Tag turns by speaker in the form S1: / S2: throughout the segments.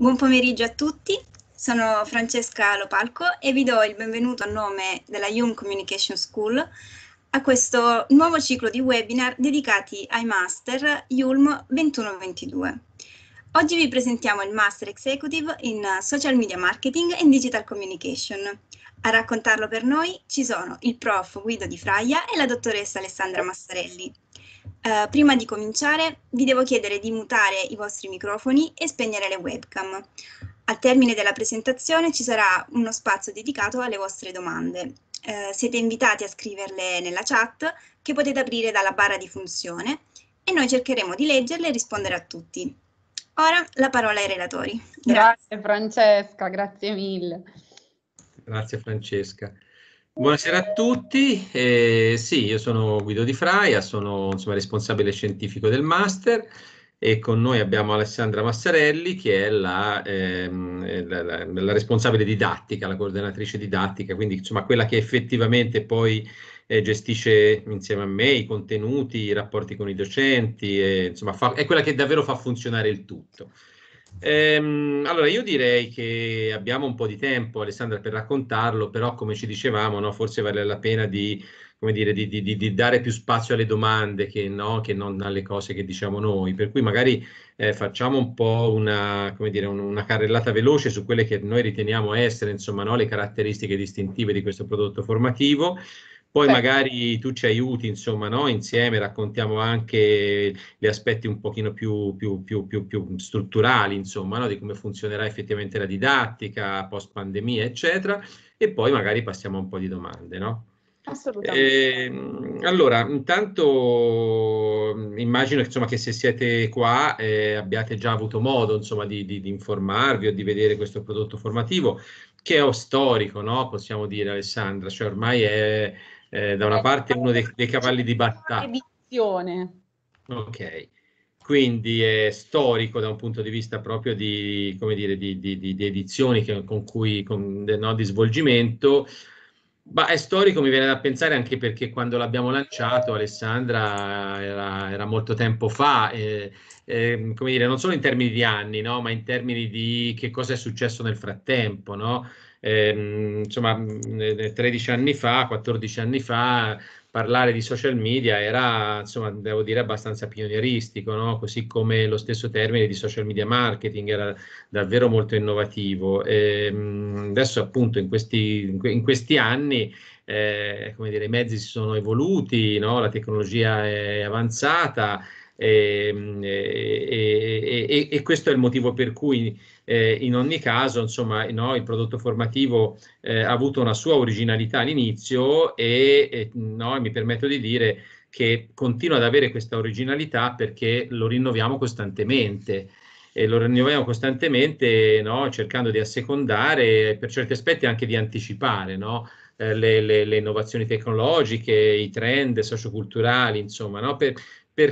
S1: Buon pomeriggio a tutti, sono Francesca Lopalco e vi do il benvenuto a nome della Young Communication School a questo nuovo ciclo di webinar dedicati ai master Yulm 21-22. Oggi vi presentiamo il Master Executive in Social Media Marketing and Digital Communication. A raccontarlo per noi ci sono il prof Guido Di Fraia e la dottoressa Alessandra Massarelli. Uh, prima di cominciare vi devo chiedere di mutare i vostri microfoni e spegnere le webcam. Al termine della presentazione ci sarà uno spazio dedicato alle vostre domande. Uh, siete invitati a scriverle nella chat che potete aprire dalla barra di funzione e noi cercheremo di leggerle e rispondere a tutti. Ora la parola ai relatori. Grazie, grazie Francesca, grazie mille.
S2: Grazie Francesca. Buonasera a tutti, eh, sì, io sono Guido Di Fraia, sono insomma, responsabile scientifico del master e con noi abbiamo Alessandra Massarelli che è la, ehm, la, la, la responsabile didattica, la coordinatrice didattica, quindi insomma quella che effettivamente poi eh, gestisce insieme a me i contenuti, i rapporti con i docenti, e, insomma fa, è quella che davvero fa funzionare il tutto. Ehm, allora, io direi che abbiamo un po' di tempo, Alessandra, per raccontarlo, però come ci dicevamo, no, forse vale la pena di, dire, di, di, di dare più spazio alle domande che, no, che, non alle cose che diciamo noi, per cui magari eh, facciamo un po' una, dire, un, una, carrellata veloce su quelle che noi riteniamo essere insomma, no, le caratteristiche distintive di questo prodotto formativo. Poi Beh. magari tu ci aiuti, insomma, no? insieme raccontiamo anche gli aspetti un pochino più, più, più, più strutturali, insomma, no? di come funzionerà effettivamente la didattica post pandemia, eccetera. E poi magari passiamo a un po' di domande, no? Assolutamente. Eh, allora, intanto mm, immagino insomma, che se siete qua eh, abbiate già avuto modo insomma, di, di, di, informarvi o di vedere questo prodotto formativo che è storico, no? possiamo dire Alessandra, cioè ormai è eh, da una ecco, parte uno dei, dei cavalli di battaglia. Ok, quindi è storico da un punto di vista proprio di, come dire, di, di, di, di edizioni che, con cui, con, no, di svolgimento. Ma è storico, mi viene da pensare anche perché quando l'abbiamo lanciato, Alessandra, era, era molto tempo fa, eh, eh, come dire, non solo in termini di anni, no? ma in termini di che cosa è successo nel frattempo, no? ehm, insomma, 13 mm, eh, eh, anni fa, 14 anni fa, parlare di social media era, insomma, devo dire, abbastanza pionieristico, no? così come lo stesso termine di social media marketing era davvero molto innovativo. E, ehm, adesso, appunto, in questi, in questi anni, eh, come dire, i mezzi si sono evoluti, no? la tecnologia è avanzata. Ehm, e, e, e, questo è il motivo per cui eh, in ogni caso insomma, no, il prodotto formativo eh, ha avuto una sua originalità all'inizio e, no, mi permetto di dire che continua ad avere questa originalità perché lo rinnoviamo costantemente e lo rinnoviamo costantemente no, cercando di assecondare per certi aspetti anche di anticipare eh, le, le, le, innovazioni tecnologiche, i trend socioculturali, insomma, no? per,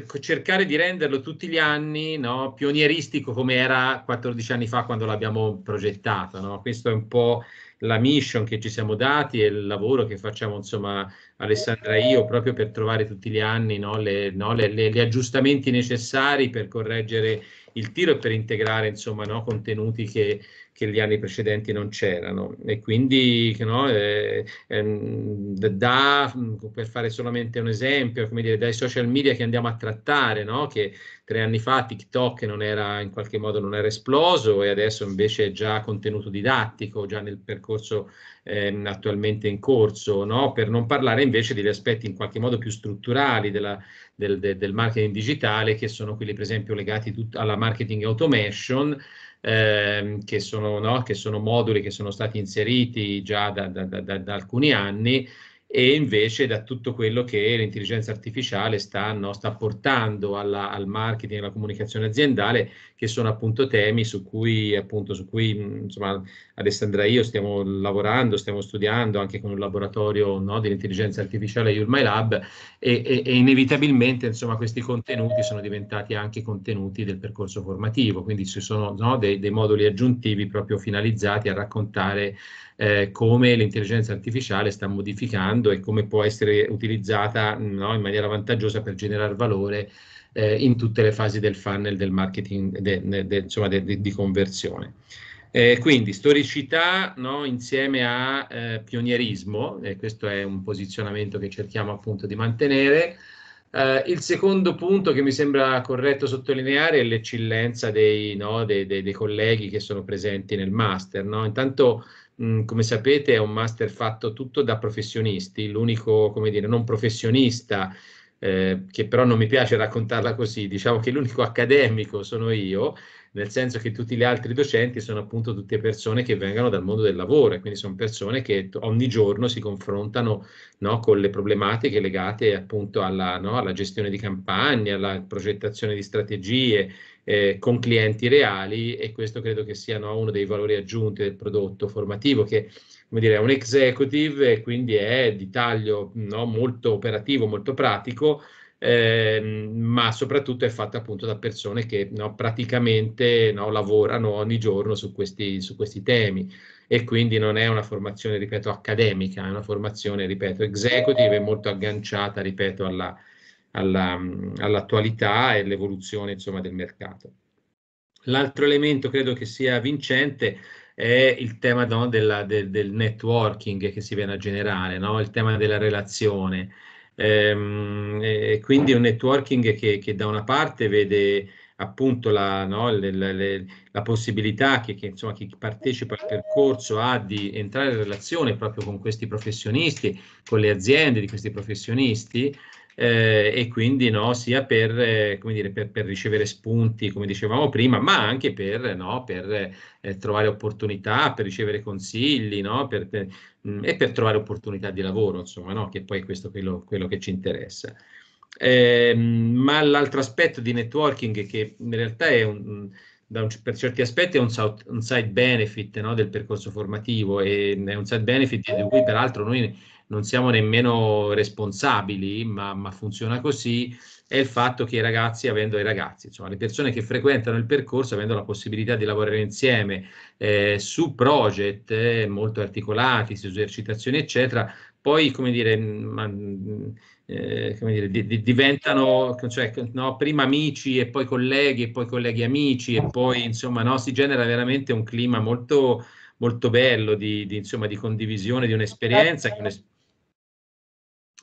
S2: per cercare di renderlo tutti gli anni no, pionieristico come era 14 anni fa quando l'abbiamo progettato. No? Questa è un po' la mission che ci siamo dati e il lavoro che facciamo, insomma, Alessandra e io, proprio per trovare tutti gli anni no, le, le, le, gli aggiustamenti necessari per correggere il tiro e per integrare insomma, contenuti che che gli anni precedenti non c'erano e quindi no, eh, ehm, da, per fare solamente un esempio, come dire, dai social media che andiamo a trattare, no? che tre anni fa TikTok non era in qualche modo non era esploso e adesso invece è già contenuto didattico, già nel percorso eh, attualmente in corso, no? per non parlare invece degli aspetti in qualche modo più strutturali della, del, del, del marketing digitale che sono quelli per esempio legati tut- alla marketing automation ehm, che, sono, no? che, sono, moduli che sono stati inseriti già da, da, da, da alcuni anni e invece da tutto quello che l'intelligenza artificiale sta, no, sta portando alla, al marketing e alla comunicazione aziendale, che sono appunto temi su cui, appunto, su cui insomma, Alessandra e io stiamo lavorando, stiamo studiando anche con un laboratorio no, dell'intelligenza artificiale Urmai Lab e, e, e, inevitabilmente insomma, questi contenuti sono diventati anche contenuti del percorso formativo, quindi ci sono no, dei, dei moduli aggiuntivi proprio finalizzati a raccontare eh, come l'intelligenza artificiale sta modificando e come può essere utilizzata no, in maniera vantaggiosa per generare valore eh, in tutte le fasi del funnel del marketing, de, de, insomma, de, di conversione. Eh, quindi storicità no, insieme a eh, pionierismo, eh, questo è un posizionamento che cerchiamo appunto di mantenere. Eh, il secondo punto che mi sembra corretto sottolineare è l'eccellenza dei, no, dei, dei, dei colleghi che sono presenti nel master. No? Intanto Mm, come sapete è un master fatto tutto da professionisti, l'unico, come dire, non professionista, eh, che però non mi piace raccontarla così, diciamo che l'unico accademico sono io, nel senso che tutti gli altri docenti sono appunto tutte persone che vengono dal mondo del lavoro e quindi sono persone che ogni giorno si confrontano no, con le problematiche legate appunto alla, no, alla gestione di campagne, alla progettazione di strategie eh, con clienti reali e questo credo che sia no, uno dei valori aggiunti del prodotto formativo che come dire, è un executive e quindi è di taglio no, molto operativo, molto pratico, eh, ma soprattutto è fatta appunto da persone che no, praticamente no, lavorano ogni giorno su questi, su questi, temi e quindi non è una formazione, ripeto, accademica, è una formazione, ripeto, executive molto agganciata, ripeto, alla, alla, all'attualità e l'evoluzione insomma, del mercato. L'altro elemento credo che sia vincente è il tema no, della, del, del, networking che si viene a generare, no? il tema della relazione. Ehm, quindi un networking che, che, da una parte vede appunto la, no, le, le, la possibilità che, che, insomma, chi partecipa al percorso ha di entrare in relazione proprio con questi professionisti, con le aziende di questi professionisti, eh, e quindi no, sia per, eh, dire, per, per, ricevere spunti, come dicevamo prima, ma anche per, no, per eh, trovare opportunità, per ricevere consigli no, mh, mm, e per trovare opportunità di lavoro, insomma, che poi è questo quello, quello che ci interessa. Ehm, ma l'altro aspetto di networking che in realtà è un, mm, un, per certi aspetti è un, un side benefit del percorso formativo e è un side benefit di cui peraltro noi non siamo nemmeno responsabili, ma, ma funziona così, è il fatto che i ragazzi, avendo i ragazzi, insomma, le persone che frequentano il percorso, avendo la possibilità di lavorare insieme eh, su project eh, molto articolati, su esercitazioni, eccetera, poi, come dire, mm, ma, mm, eh, come dire di, di, diventano cioè, no, prima amici e poi colleghi e poi colleghi amici e poi, insomma, no, si genera veramente un clima molto, molto bello di, di, insomma, di condivisione di un'esperienza. Che un'esperienza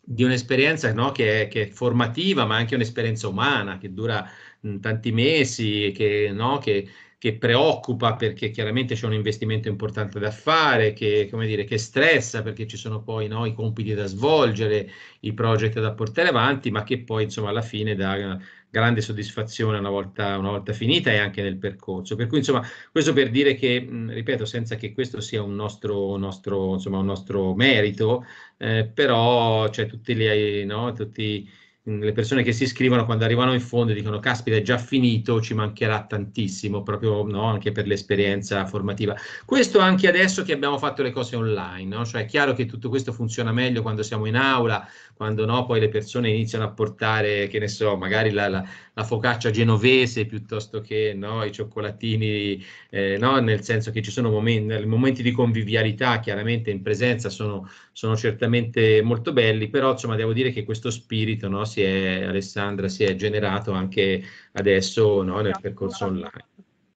S2: di un'esperienza no, che, che, è formativa, ma anche un'esperienza umana che dura mh, tanti mesi, che, no, che, che, preoccupa perché chiaramente c'è un investimento importante da fare, che, dire, stressa perché ci sono poi no, i compiti da svolgere, i progetti da portare avanti, ma che poi insomma alla fine dà grande soddisfazione una volta, una volta, finita e anche nel percorso. Per cui, insomma, questo per dire che, ripeto, senza che questo sia un nostro, nostro, insomma, un nostro merito, eh, però cioè, tutte le, no, tutti, le persone che si iscrivono quando arrivano in fondo dicono caspita è già finito, ci mancherà tantissimo, proprio no, anche per l'esperienza formativa. Questo anche adesso che abbiamo fatto le cose online, no? cioè è chiaro che tutto questo funziona meglio quando siamo in aula, quando no, poi le persone iniziano a portare, che ne so, magari la, la, la focaccia genovese piuttosto che no, i cioccolatini, eh, no? nel senso che ci sono momenti, momenti, di convivialità, chiaramente in presenza sono, sono, certamente molto belli, però insomma devo dire che questo spirito no, si è, Alessandra si è generato anche adesso nel esatto. percorso online.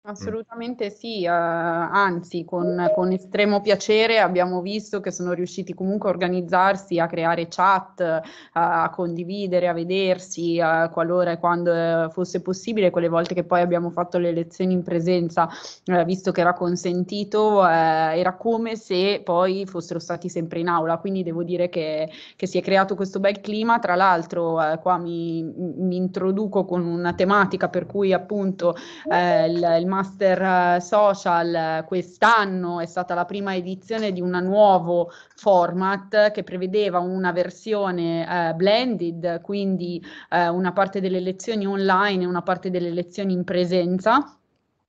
S3: Mm. Assolutamente sì, uh, anzi con, con, estremo piacere abbiamo visto che sono riusciti comunque a organizzarsi, a creare chat, uh, a condividere, a vedersi uh, qualora e quando eh, fosse possibile, quelle volte che poi abbiamo fatto le lezioni in presenza, visto che era consentito, era come se poi fossero stati sempre in aula, quindi devo dire che, che si è creato questo bel clima, tra l'altro qua mi, mi, introduco con una tematica per cui appunto il, il Master eh, Social eh, quest'anno è stata la prima edizione di un nuovo format che prevedeva una versione eh, blended, quindi eh, una parte delle lezioni online e una parte delle lezioni in presenza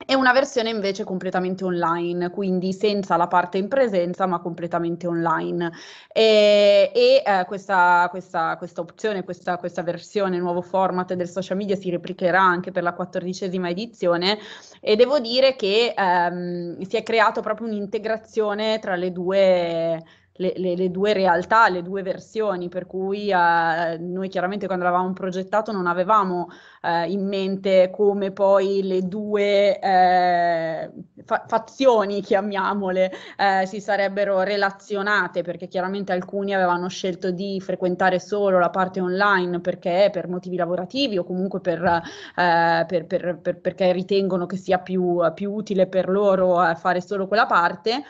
S3: e una versione invece completamente online, quindi senza la parte in presenza ma completamente online. E, e eh, questa, questa, questa, opzione, questa, questa versione, nuovo format del social media si replicherà anche per la quattordicesima edizione e devo dire che ehm, si è creato proprio un'integrazione tra le due le, le, le, due realtà, le due versioni, per cui eh, noi chiaramente quando l'avevamo progettato non avevamo eh, in mente come poi le due eh, fa- fazioni, chiamiamole, eh, si sarebbero relazionate, perché chiaramente alcuni avevano scelto di frequentare solo la parte online perché per motivi lavorativi o comunque per, eh, per, per, perché ritengono che sia più, più utile per loro eh, fare solo quella parte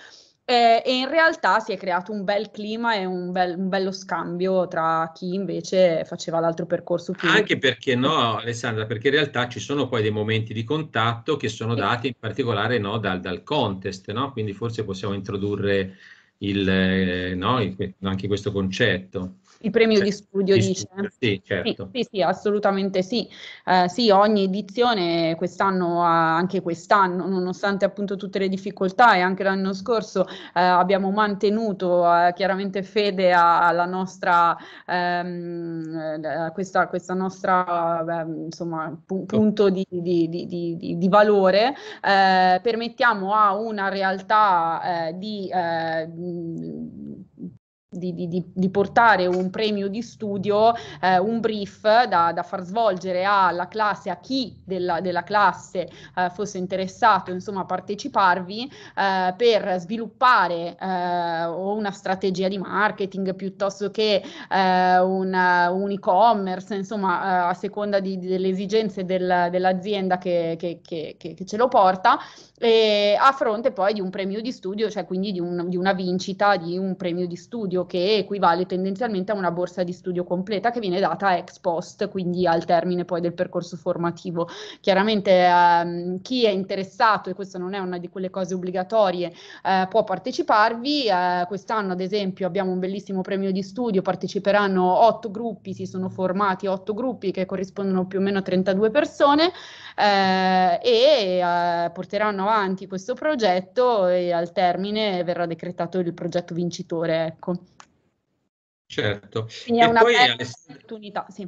S3: eh, e in realtà si è creato un bel clima e un, bel, un bello scambio tra chi invece faceva l'altro percorso. Più... Anche
S2: perché no, Alessandra, perché in realtà ci sono poi dei momenti di contatto che sono dati in particolare no, dal, dal contest, no? quindi forse possiamo introdurre il, eh, no, il, anche questo concetto.
S3: Il premio cioè, di studio di dice? Studio,
S2: sì, certo.
S3: sì, sì, sì, assolutamente sì. Eh, sì, ogni edizione quest'anno, anche quest'anno, nonostante appunto tutte le difficoltà e anche l'anno scorso eh, abbiamo mantenuto eh, chiaramente fede alla nostra, ehm, eh, a questa, questa, nostra, beh, insomma, pu- ecco. punto di, di, di, di valore, eh, permettiamo a una realtà di 嗯。di, di, di, portare un premio di studio, eh, un brief da, da, far svolgere alla classe, a chi della, della classe eh, fosse interessato insomma, a parteciparvi eh, per sviluppare eh, una strategia di marketing piuttosto che eh, un, un, e-commerce, insomma eh, a seconda di, delle esigenze del, dell'azienda che, che, che, che, ce lo porta, e a fronte poi di un premio di studio, cioè quindi di, un, di una vincita di un premio di studio studio che equivale tendenzialmente a una borsa di studio completa che viene data ex post, quindi al termine poi del percorso formativo. Chiaramente ehm, chi è interessato, e questa non è una di quelle cose obbligatorie, eh, può parteciparvi. Eh, quest'anno, ad esempio, abbiamo un bellissimo premio di studio, parteciperanno otto gruppi, si sono formati otto gruppi che corrispondono più o meno a 32 persone eh, e eh, porteranno avanti questo progetto e al termine verrà decretato il progetto vincitore. Ecco.
S2: Certo. Quindi è una bella Alessandra...
S3: opportunità, sì.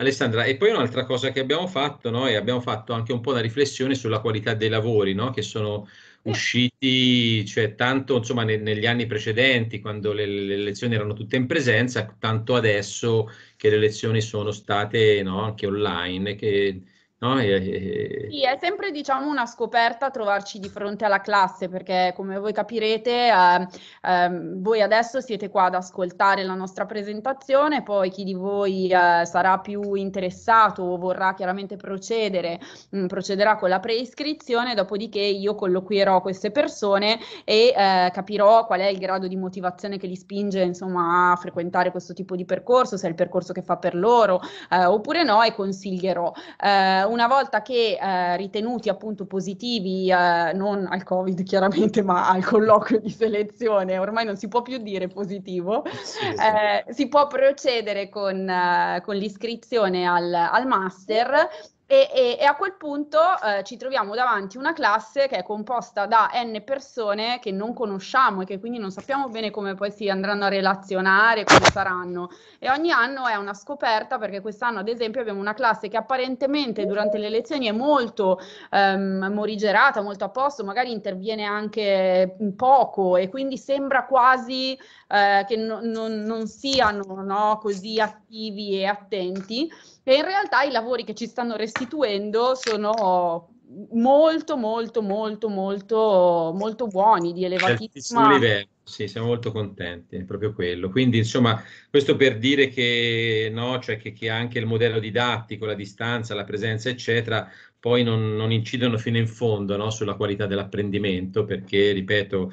S2: Alessandra, e poi un'altra cosa che abbiamo fatto, noi abbiamo fatto anche un po' una riflessione sulla qualità dei lavori, no? che sono usciti, cioè tanto insomma ne, negli anni precedenti quando le, le, lezioni erano tutte in presenza, tanto adesso che le lezioni sono state no, anche online, che No? E, e...
S3: Sì, è sempre diciamo una scoperta trovarci di fronte alla classe perché come voi capirete eh, eh, voi adesso siete qua ad ascoltare la nostra presentazione, poi chi di voi eh, sarà più interessato o vorrà chiaramente procedere mh, mm, procederà con la preiscrizione, dopodiché io colloquierò queste persone e eh, capirò qual è il grado di motivazione che li spinge insomma a frequentare questo tipo di percorso, se è il percorso che fa per loro eh, oppure no e consiglierò eh, una volta che eh, ritenuti appunto positivi, eh, non al Covid chiaramente, ma al colloquio di selezione, ormai non si può più dire positivo, sì, eh, sì. si può procedere con, eh, con l'iscrizione al, al master e, e, e, a quel punto eh, ci troviamo davanti a una classe che è composta da n persone che non conosciamo e che quindi non sappiamo bene come poi si andranno a relazionare, come saranno. E ogni anno è una scoperta perché quest'anno, ad esempio, abbiamo una classe che apparentemente durante le lezioni è molto ehm, morigerata, molto a posto, magari interviene anche poco e quindi sembra quasi eh, che no, non, non siano no, così attivi e attenti. E in realtà i lavori che ci stanno restando restituendo sono molto molto molto molto molto buoni di elevatissimo livello
S2: sì siamo molto contenti è proprio quello quindi insomma questo per dire che no cioè che, che anche il modello didattico la distanza la presenza eccetera poi non, non, incidono fino in fondo no, sulla qualità dell'apprendimento perché, ripeto,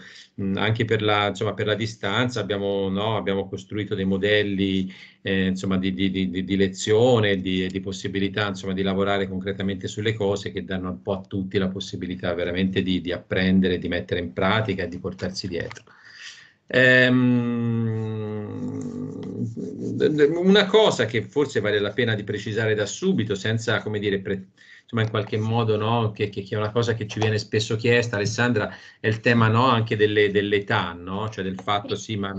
S2: anche per la, insomma, per la distanza abbiamo, no, abbiamo, costruito dei modelli eh, insomma, di, di, di, di, lezione, di, possibilità insomma, di lavorare concretamente sulle cose che danno un po' a tutti la possibilità veramente di, apprendere, di mettere in pratica e di portarsi dietro. Ehm, una cosa che forse vale la pena di precisare da subito, senza come dire, pre- insomma, in qualche modo, no? che, che, che, è una cosa che ci viene spesso chiesta, Alessandra, è il tema no? anche delle, dell'età, no? cioè del fatto sì, ma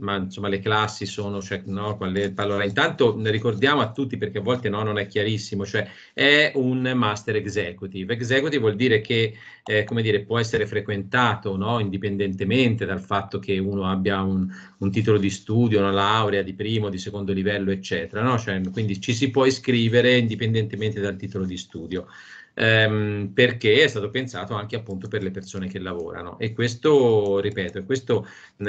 S2: ma insomma le classi sono, cioè, no, quale, allora intanto ne ricordiamo a tutti perché a volte no, non è chiarissimo, cioè è un master executive, executive vuol dire che eh, come dire, può essere frequentato no, indipendentemente dal fatto che uno abbia un, un, titolo di studio, una laurea di primo, di secondo livello eccetera, no? cioè, quindi ci si può iscrivere indipendentemente dal titolo di studio ehm, perché è stato pensato anche appunto per le persone che lavorano e questo, ripeto, questo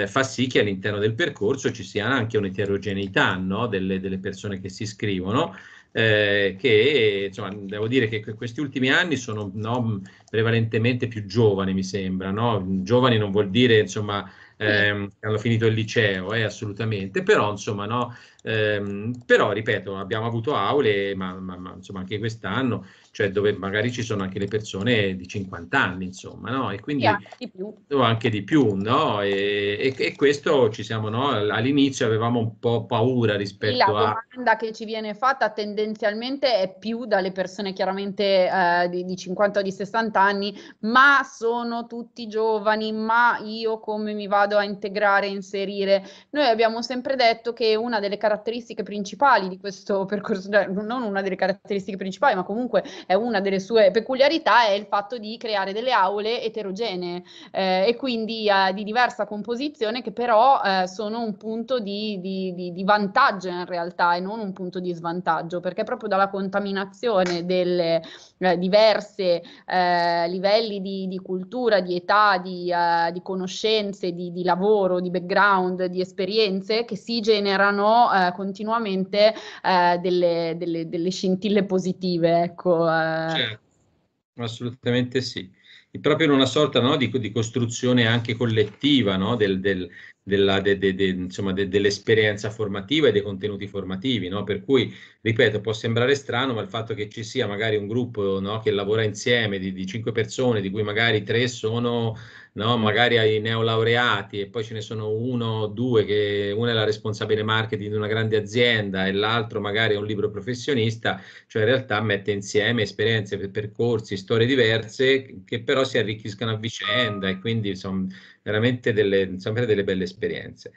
S2: fa sì che all'interno del percorso ci sia anche un'eterogeneità no? delle, delle persone che si iscrivono. Eh, che insomma, devo dire che questi ultimi anni sono no, prevalentemente più giovani, mi sembra. No? Giovani non vuol dire insomma, ehm, hanno finito il liceo, eh, assolutamente, però, insomma, no, ehm, però ripeto, abbiamo avuto aule, ma, ma, ma insomma, anche quest'anno cioè dove magari ci sono anche le persone di 50 anni, insomma, no? E quindi anche o anche di più, no? E, e, e questo ci siamo, no? All'inizio avevamo un po' paura rispetto a... La
S3: domanda che ci viene fatta tendenzialmente è più dalle persone chiaramente eh, di, di 50 o di 60 anni, ma sono tutti giovani, ma io come mi vado a integrare, inserire? Noi abbiamo sempre detto che una delle caratteristiche principali di questo percorso, cioè non una delle caratteristiche principali, ma comunque è una delle sue peculiarità è il fatto di creare delle aule eterogenee eh, e quindi eh, di diversa composizione che però eh, sono un punto di, di, di, di, vantaggio in realtà e non un punto di svantaggio perché proprio dalla contaminazione delle eh, diverse eh, livelli di, cultura, di età, di, eh, conoscenze, di, lavoro, di background, di esperienze che si generano continuamente delle, delle, delle scintille positive. Ecco, eh.
S2: Certo, assolutamente sì. E proprio in una sorta no, di, di, costruzione anche collettiva no, del, del, de, de, de, dell'esperienza formativa e dei contenuti formativi. No? Per cui, ripeto, può sembrare strano, ma il fatto che ci sia magari un gruppo che lavora insieme di, di cinque persone, di cui magari tre sono no? magari ai neolaureati e poi ce ne sono uno o due che uno è la responsabile marketing di una grande azienda e l'altro magari è un libro professionista, cioè in realtà mette insieme esperienze, percorsi, storie diverse che però si arricchiscono a vicenda e quindi sono veramente delle, sempre delle belle esperienze.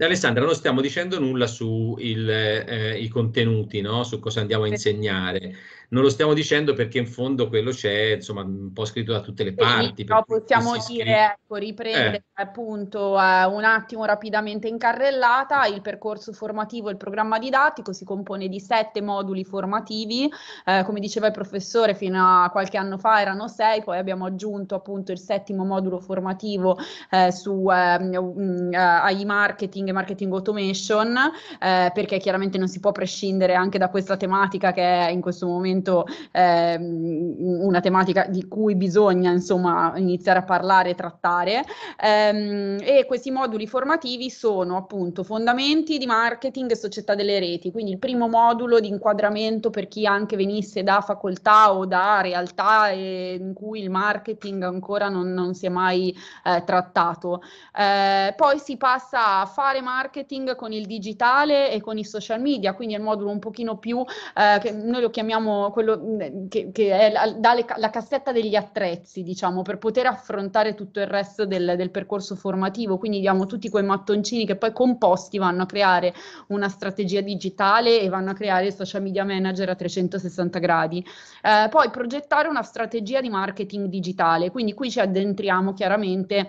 S2: Alessandra, non stiamo dicendo nulla sui eh, contenuti, no? su cosa andiamo a insegnare. Non lo stiamo dicendo perché in fondo quello c'è, insomma, un po' scritto da tutte le parti. Però possiamo dire,
S3: ecco, riprendere eh. appunto eh, un attimo rapidamente in carrellata il percorso formativo il programma didattico si compone di sette moduli formativi, eh, come diceva il professore fino a qualche anno fa erano sei, poi abbiamo aggiunto appunto il settimo modulo formativo eh, su, mh, ehm, eh, AI marketing e marketing automation, eh, perché chiaramente non si può prescindere anche da questa tematica che è in questo momento momento eh, una tematica di cui bisogna insomma iniziare a parlare e trattare ehm, e questi moduli formativi sono appunto fondamenti di marketing e società delle reti, quindi il primo modulo di inquadramento per chi anche venisse da facoltà o da realtà eh, in cui il marketing ancora non, non si è mai eh, trattato. Eh, poi si passa a fare marketing con il digitale e con i social media, quindi è il modulo un pochino più eh, che noi lo chiamiamo quello mm, che, che è la, dà le, la cassetta degli attrezzi, diciamo, per poter affrontare tutto il resto del, del percorso formativo. Quindi diamo tutti quei mattoncini che poi composti vanno a creare una strategia digitale e vanno a creare social media manager a 360 gradi. Eh, poi progettare una strategia di marketing digitale. Quindi qui ci addentriamo chiaramente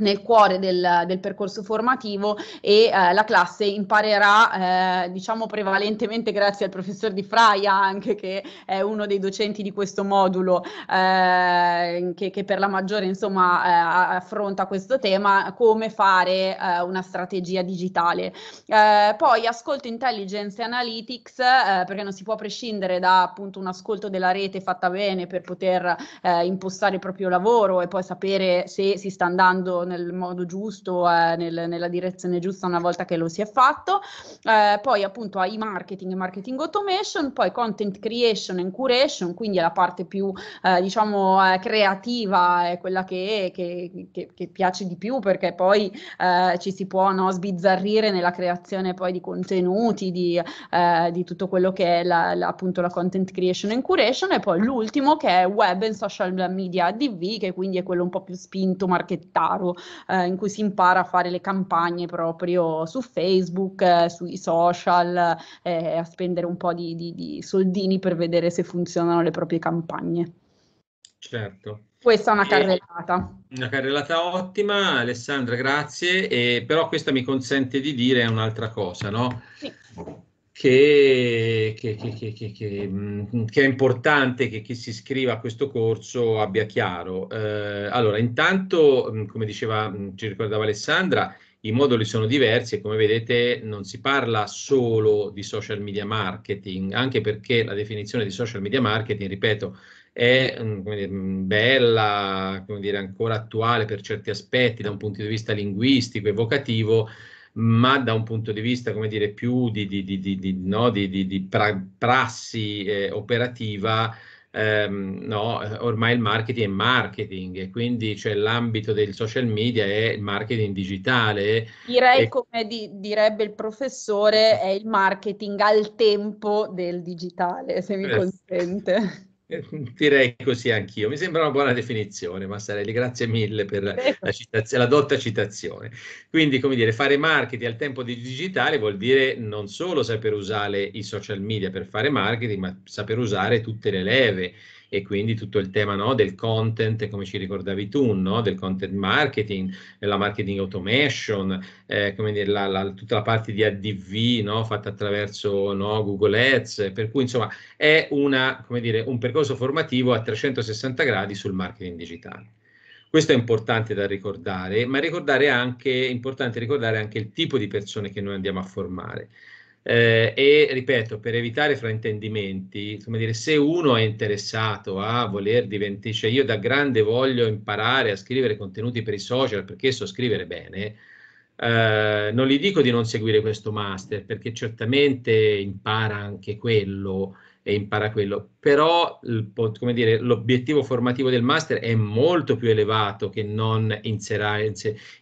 S3: nel cuore del, del, percorso formativo e eh, la classe imparerà, eh, diciamo prevalentemente grazie al professor Di Fraia, anche che è uno dei docenti di questo modulo, eh, che, che, per la maggiore insomma eh, affronta questo tema, come fare eh, una strategia digitale. Eh, poi ascolto intelligence e analytics, perché non si può prescindere da appunto un ascolto della rete fatta bene per poter impostare il proprio lavoro e poi sapere se si sta andando nel modo giusto, eh, nel, nella direzione giusta una volta che lo si è fatto, eh, poi appunto ai marketing e marketing automation, poi content creation and curation, quindi è la parte più eh, diciamo eh, creativa, è quella che, che, che, che, piace di più perché poi eh, ci si può no, sbizzarrire nella creazione poi di contenuti, di, eh, di tutto quello che è la, la, appunto la content creation and curation e poi l'ultimo che è web and social media DV che quindi è quello un po' più spinto, marchettaro, eh, in cui si impara a fare le campagne proprio su Facebook, eh, sui social, eh, a spendere un po' di, di, di soldini per vedere se funzionano le proprie campagne.
S2: Certo, questa è una eh,
S3: carrellata.
S2: Una carrellata ottima, Alessandra, grazie. E, eh, però questa mi consente di dire un'altra cosa, no? Sì che, che, che, che, è importante che chi si iscriva a questo corso abbia chiaro. Eh, allora, intanto, come diceva, ci ricordava Alessandra, i moduli sono diversi e come vedete non si parla solo di social media marketing, anche perché la definizione di social media marketing, ripeto, è come dire, bella, come dire, ancora attuale per certi aspetti da un punto di vista linguistico, evocativo, ma da un punto di vista, come dire, più di, di, di, no, di pra, prassi eh, operativa, ehm, no, ormai il marketing è marketing e quindi cioè, l'ambito del social media è il marketing digitale. Direi, e...
S3: come direbbe il professore, è il marketing al tempo del digitale, se mi consente.
S2: Direi così anch'io, mi sembra una buona definizione Massarelli, grazie mille per la, citazio, la, dotta citazione. Quindi, come dire, fare marketing al tempo di digitale vuol dire non solo saper usare i social media per fare marketing, ma saper usare tutte le leve e quindi tutto il tema no, del content, come ci ricordavi tu, no, del content marketing, eh, la marketing automation, eh, dire, la, la, tutta la parte di ADV no, fatta attraverso Google Ads, per cui insomma è una, dire, un percorso formativo a 360 gradi sul marketing digitale. Questo è importante da ricordare, ma ricordare anche, è importante ricordare anche il tipo di persone che noi andiamo a formare. Eh, e ripeto, per evitare fraintendimenti, come dire, se uno è interessato a voler diventare, cioè io da grande voglio imparare a scrivere contenuti per i social perché so scrivere bene, eh, non gli dico di non seguire questo master perché certamente impara anche quello e impara quello, però dire, l'obiettivo formativo del master è molto più elevato che non inserire,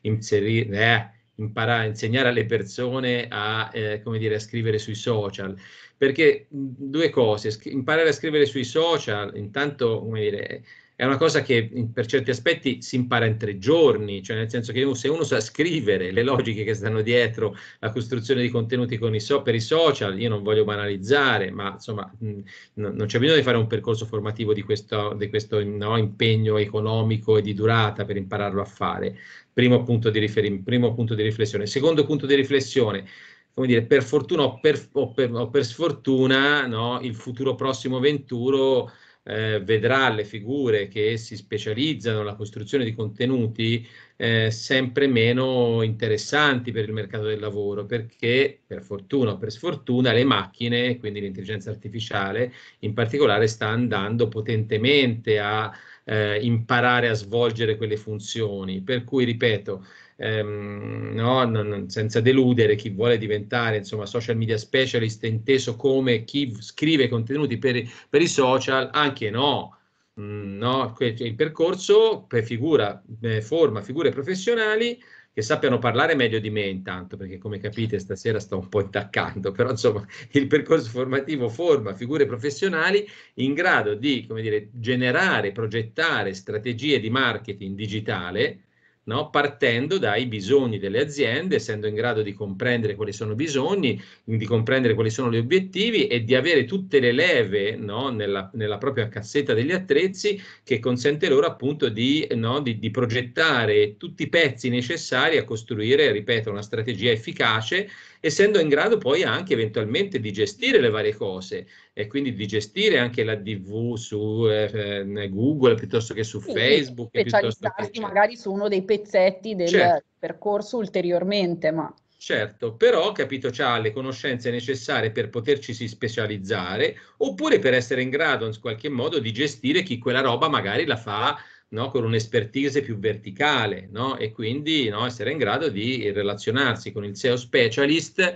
S2: inserire eh, imparare, a insegnare alle persone a, eh, come dire, a scrivere sui social. Perché mh, due cose, imparare a scrivere sui social, intanto, come dire, è una cosa che per certi aspetti si impara in tre giorni, cioè nel senso che se uno sa scrivere le logiche che stanno dietro la costruzione di contenuti so, per i social, io non voglio banalizzare, ma insomma mh, non c'è bisogno di fare un percorso formativo di questo, di questo no, impegno economico e di durata per impararlo a fare. Primo punto di, primo punto di riflessione. Secondo punto di riflessione, come dire, per fortuna o per, o per, o per sfortuna, no, il futuro prossimo venturo eh, vedrà le figure che si specializzano nella costruzione di contenuti eh, sempre meno interessanti per il mercato del lavoro, perché per fortuna o per sfortuna le macchine, quindi l'intelligenza artificiale in particolare, sta andando potentemente a eh, imparare a svolgere quelle funzioni. Per cui, ripeto, ehm, no, non, senza deludere chi vuole diventare insomma, social media specialist, inteso come chi scrive contenuti per, per i social, anche no. Mm, no. il percorso prefigura, eh, forma figure professionali che sappiano parlare meglio di me intanto, perché come capite stasera sto un po' intaccando, però insomma il percorso formativo forma figure professionali in grado di, come dire, generare, progettare strategie di marketing digitale no? partendo dai bisogni delle aziende, essendo in grado di comprendere quali sono i bisogni, di comprendere quali sono gli obiettivi e di avere tutte le leve no? nella, nella, propria cassetta degli attrezzi che consente loro appunto di, no? di, di progettare tutti i pezzi necessari a costruire, ripeto, una strategia efficace essendo in grado poi anche eventualmente di gestire le varie cose, e quindi di gestire anche la DV su eh, eh, Google piuttosto che su sì, Facebook. Specializzarsi
S3: che... Cioè magari su uno dei pezzetti del certo. percorso ulteriormente, ma...
S2: Certo, però, capito, ha le conoscenze necessarie per poterci specializzare oppure per essere in grado in qualche modo di gestire chi quella roba magari la fa No, con un'expertise più verticale no? e quindi no, essere in grado di relazionarsi con il SEO specialist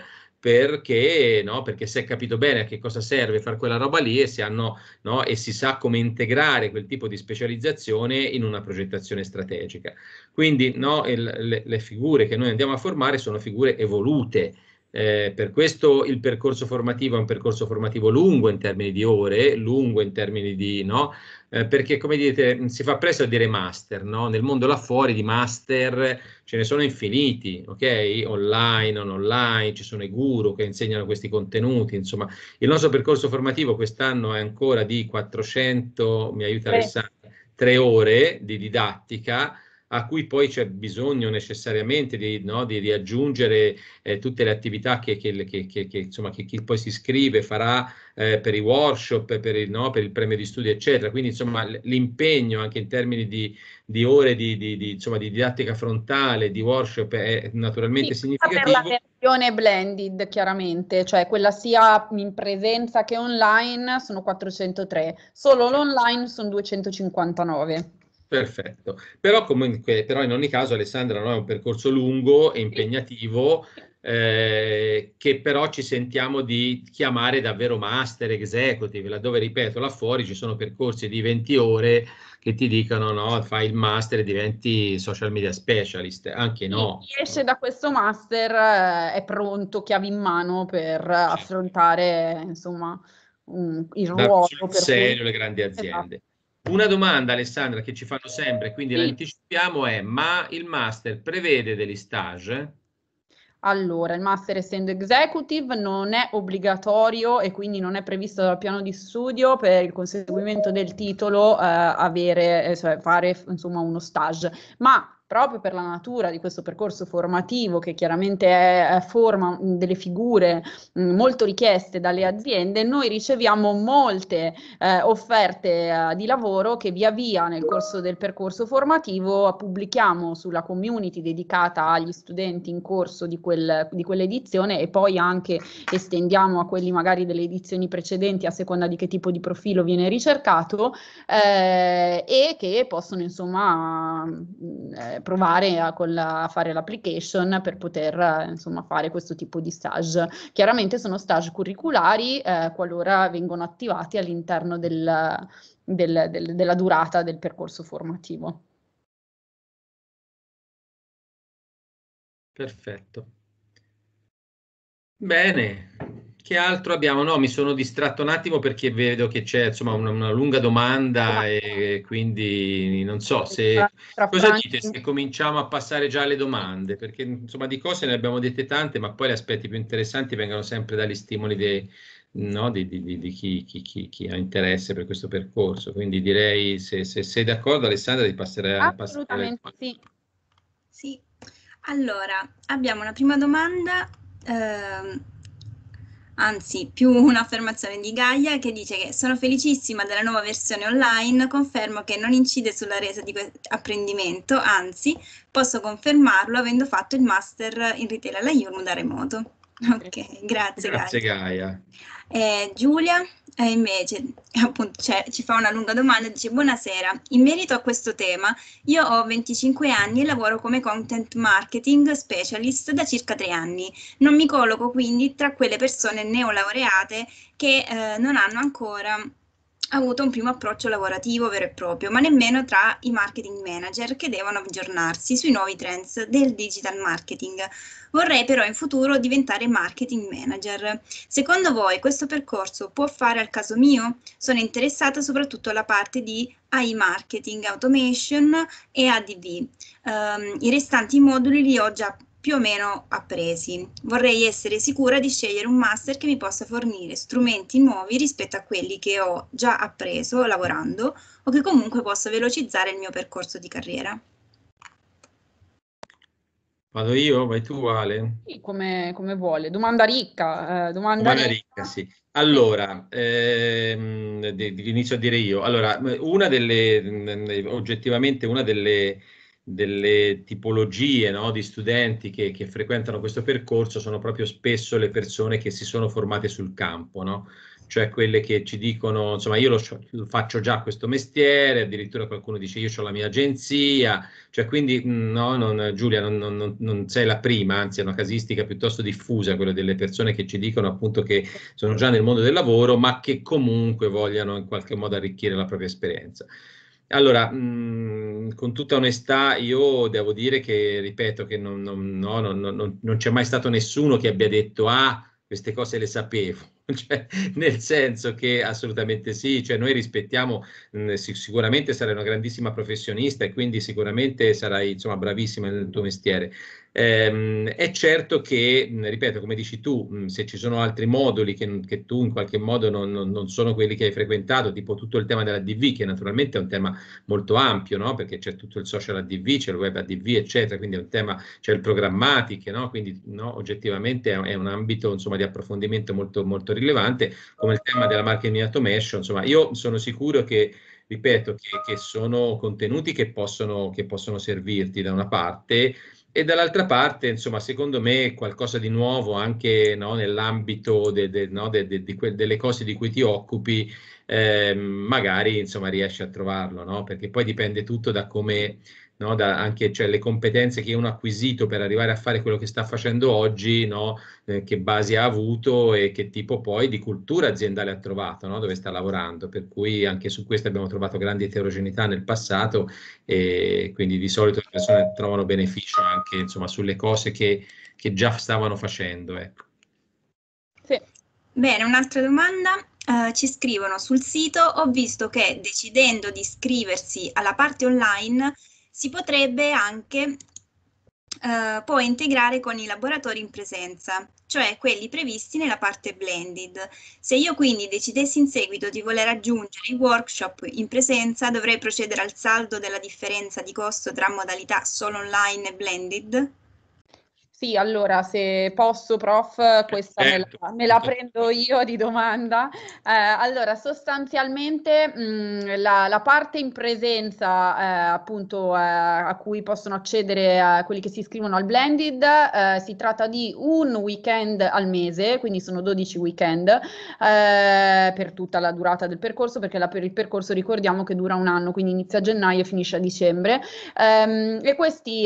S2: perché, no? perché se è capito bene a che cosa serve fare quella roba lì e, hanno, no? e, si sa come integrare quel tipo di specializzazione in una progettazione strategica. Quindi no? il, le, le, figure che noi andiamo a formare sono figure evolute. Eh, per questo il percorso formativo è un percorso formativo lungo in termini di ore, lungo in termini di, eh, perché come dite si fa presto a dire master, no? nel mondo là fuori di master ce ne sono infiniti, ok? Online, non online, ci sono i guru che insegnano questi contenuti, insomma il nostro percorso formativo quest'anno è ancora di 400, mi aiuta Beh. Alessandra, tre ore di didattica a cui poi c'è bisogno necessariamente di, no, di, di aggiungere eh, tutte le attività che, che, che, che, insomma, che chi poi si iscrive farà eh, per i workshop, per il, no, per il, premio di studio, eccetera. Quindi insomma l'impegno anche in termini di, di ore di, insomma, di, didattica frontale, di workshop è naturalmente sì, significativo. Per la
S3: versione blended chiaramente, cioè quella sia in presenza che online sono 403, solo l'online sono 259.
S2: Perfetto, però comunque, però in ogni caso Alessandra no, è un percorso lungo e impegnativo eh, che però ci sentiamo di chiamare davvero master executive, laddove ripeto là fuori ci sono percorsi di 20 ore che ti dicono no, fai il master e diventi social media specialist, anche no.
S3: Chi esce da questo master eh, è pronto, chiavi in mano per certo. affrontare insomma un, il ruolo. Sul serio
S2: cui... le grandi aziende. Esatto. Una domanda Alessandra che ci fanno sempre, quindi sì. la anticipiamo è ma il master prevede degli stage?
S3: Allora, il master essendo executive non è obbligatorio e quindi non è previsto dal piano di studio per il conseguimento del titolo eh, avere, eh, cioè fare insomma uno stage, ma proprio per la natura di questo percorso formativo che chiaramente è, è forma delle figure mh, molto richieste dalle aziende, noi riceviamo molte eh, offerte eh, di lavoro che via via nel corso del percorso formativo pubblichiamo sulla community dedicata agli studenti in corso di, quel, di quell'edizione e poi anche estendiamo a quelli magari delle edizioni precedenti a seconda di che tipo di profilo viene ricercato eh, e che possono insomma eh, provare a, a fare l'application per poter insomma, fare questo tipo di stage. Chiaramente sono stage curriculari eh, qualora vengono attivati all'interno del, del, del, della durata del percorso formativo.
S2: Perfetto. Bene, che altro abbiamo? No, mi sono distratto un attimo perché vedo che c'è insomma una, una lunga domanda e quindi non so se cosa dite se cominciamo a passare già alle domande, perché insomma di cose ne abbiamo dette tante, ma poi gli aspetti più interessanti vengono sempre dagli stimoli dei, no, di, di, di chi, chi, chi, chi, ha interesse per questo percorso. Quindi direi se, se sei d'accordo Alessandra di passare a Assolutamente passare
S1: sì. sì. Allora, abbiamo una prima domanda. Eh anzi più un'affermazione di Gaia che dice che sono felicissima della nuova versione online, confermo che non incide sulla resa di apprendimento, anzi posso confermarlo avendo fatto il master in retail alla IURM da remoto. Ok, grazie. Grazie
S2: Gaia. Gaia.
S1: Eh, Giulia? E eh, invece, cioè, appunto, cioè, ci fa una lunga domanda, dice buonasera, in merito a questo tema, io ho 25 anni e lavoro come content marketing specialist da circa 3 anni, non mi colloco quindi tra quelle persone neolaureate che eh, non hanno ancora avuto un primo approccio lavorativo vero e proprio, ma nemmeno tra i marketing manager che devono aggiornarsi sui nuovi trends del digital marketing. Vorrei però in futuro diventare marketing manager. Secondo voi questo percorso può fare al caso mio? Sono interessata soprattutto alla parte di AI marketing, automation e ADV. Um, ehm, I restanti moduli li ho già più o meno appresi. Vorrei essere sicura di scegliere un master che mi possa fornire strumenti nuovi rispetto a quelli che ho già appreso lavorando o che comunque possa velocizzare il mio percorso di carriera.
S2: Vado io, vai tu Ale.
S1: Sì,
S3: come, come vuole. Domanda ricca. Eh, domanda, domanda ricca.
S2: ricca, sì. Allora, ehm, inizio a dire io. Allora, una delle, oggettivamente una delle delle tipologie no, di studenti che, che, frequentano questo percorso sono proprio spesso le persone che si sono formate sul campo, no? cioè quelle che ci dicono, insomma, io lo, lo, faccio già questo mestiere, addirittura qualcuno dice io ho la mia agenzia, cioè quindi mm, no, non, Giulia non, non, non, sei la prima, anzi è una casistica piuttosto diffusa, quella delle persone che ci dicono appunto che sono già nel mondo del lavoro, ma che comunque vogliano in qualche modo arricchire la propria esperienza. Allora, mh, mm, con tutta onestà, io devo dire che, ripeto, che non, non, no, non, non c'è mai stato nessuno che abbia detto, ah, queste cose le sapevo. Cioè, nel senso che assolutamente sì, cioè, noi rispettiamo, mh, mm, sicuramente sarai una grandissima professionista e quindi sicuramente sarai insomma, bravissima nel tuo mestiere, Ehm, è certo che, ripeto, come dici tu, se ci sono altri moduli che, che tu in qualche modo non, non, sono quelli che hai frequentato, tipo tutto il tema della DV, che naturalmente è un tema molto ampio, no? perché c'è tutto il social ADV, c'è il web ADV, eccetera, quindi è un tema, c'è il programmatic, no? quindi no, oggettivamente è, è, un ambito insomma, di approfondimento molto, molto rilevante, come il tema della marketing automation, insomma, io sono sicuro che ripeto, che, che, sono contenuti che possono, che possono servirti da una parte e dall'altra parte, insomma, secondo me qualcosa di nuovo anche no, nell'ambito de, de, no, de, que, delle cose di cui ti occupi, eh, magari insomma, riesci a trovarlo, no? perché poi dipende tutto da come no? da, anche cioè, le competenze che uno ha acquisito per arrivare a fare quello che sta facendo oggi, no? eh, che basi ha avuto e che tipo poi di cultura aziendale ha trovato, no? dove sta lavorando. Per cui anche su questo abbiamo trovato grandi eterogeneità nel passato e quindi di solito le persone trovano beneficio anche insomma, sulle cose che, che già stavano facendo. Ecco.
S1: Sì. Bene, un'altra domanda. Uh, ci scrivono sul sito, ho visto che decidendo di iscriversi alla parte online si potrebbe anche eh, poi integrare con i laboratori in presenza, cioè quelli previsti nella parte blended. Se io quindi decidessi in seguito di voler aggiungere i workshop in presenza, dovrei procedere al saldo della differenza di costo tra modalità solo online e blended,
S3: sì, allora se posso, prof, questa me la, certo. me la prendo io di domanda. Eh, allora, sostanzialmente mh, mm, la, la, parte in presenza, eh, appunto, eh, a cui possono accedere eh, quelli che si iscrivono al Blended, eh, si tratta di un weekend al mese, quindi sono 12 weekend eh, per tutta la durata del percorso, perché la, per il percorso ricordiamo che dura un anno, quindi inizia a gennaio e finisce a dicembre. Ehm, e questi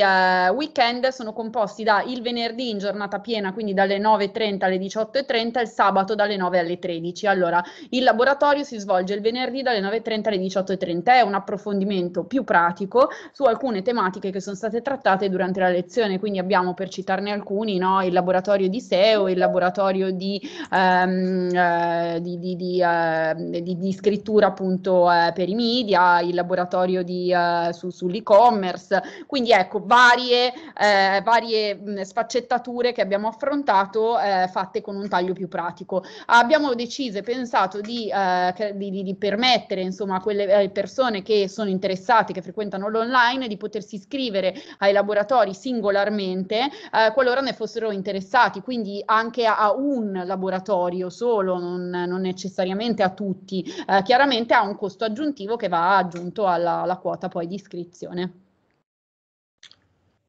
S3: weekend sono composti da il venerdì in giornata piena, quindi dalle 9.30 alle 18.30, e il sabato dalle 9 alle 13. Allora, il laboratorio si svolge il venerdì dalle 9.30 alle 18.30, è un approfondimento più pratico su alcune tematiche che sono state trattate durante la lezione, quindi abbiamo per citarne alcuni no? il laboratorio di SEO, il laboratorio di, ehm, eh, di, di, di eh, scrittura appunto eh, per i media, il laboratorio eh, su, sull'e-commerce, quindi ecco varie, eh, varie mh, sfaccettature che abbiamo affrontato eh, fatte con un taglio più pratico. Abbiamo deciso e pensato di, eh, di, di permettere insomma, a quelle eh, persone che sono interessate, che frequentano l'online, di potersi iscrivere ai laboratori singolarmente eh, qualora ne fossero interessati, quindi anche a, a un laboratorio solo, non, non necessariamente a tutti. Eh, chiaramente ha un costo aggiuntivo che va aggiunto alla, alla quota poi di iscrizione.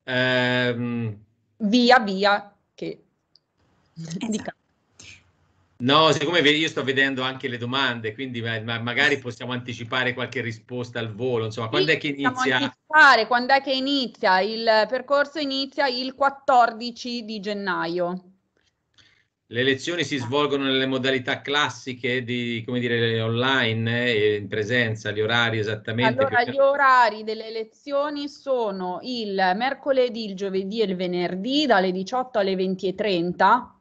S2: Um,
S3: via via che esatto.
S2: No, siccome io sto vedendo anche le domande, quindi magari possiamo anticipare qualche risposta al volo. Insomma, quando è che inizia?
S3: Quando è che inizia? Il eh, percorso inizia il 14 di gennaio.
S2: Le lezioni si svolgono nelle modalità classiche di, come dire, online, eh, in presenza, gli orari esattamente? Allora, più... gli
S3: orari delle lezioni sono il mercoledì, il giovedì e il venerdì dalle 18 alle 20.30 e 30,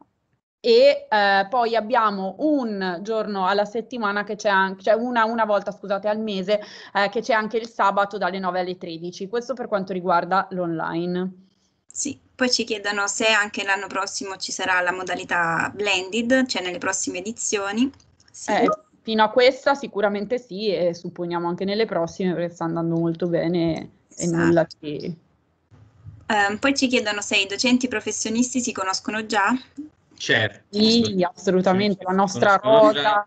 S3: eh, poi abbiamo un giorno alla settimana che c'è anche, cioè una, una volta scusate al mese, eh, che c'è anche il sabato dalle 9 alle 13. Questo per quanto riguarda l'online. Sì, poi ci chiedono
S1: se anche l'anno prossimo ci sarà la modalità blended, cioè nelle prossime edizioni. Sì. Eh, fino a questa
S3: sicuramente sì e supponiamo anche nelle prossime perché sta andando molto bene esatto. e nulla
S2: che...
S1: Um, poi ci chiedono se i docenti professionisti si conoscono già. Certo. Sì, assolutamente, la nostra rosa.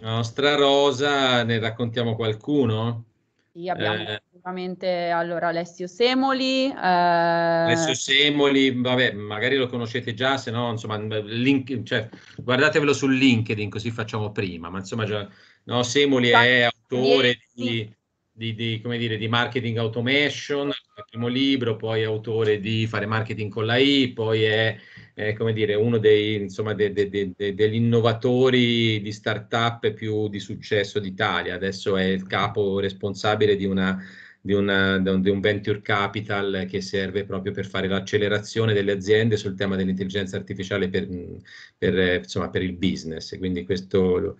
S2: La nostra rosa, ne raccontiamo qualcuno?
S3: Sì, abbiamo... Eh sicuramente allora Alessio Semoli. Eh... Alessio
S2: Semoli, vabbè, magari lo conoscete già, se no, insomma, link, cioè, guardatevelo su LinkedIn così facciamo prima, ma insomma, già, no, Semoli è autore di, di, di, dire, di, marketing automation, primo libro, poi autore di fare marketing con la I, poi è, è dire, uno dei, insomma, de, de, de, degli innovatori di startup più di successo d'Italia, adesso è il capo responsabile di una di, una, di, un venture capital che serve proprio per fare l'accelerazione delle aziende sul tema dell'intelligenza artificiale per, per, insomma, per il business. Quindi questo,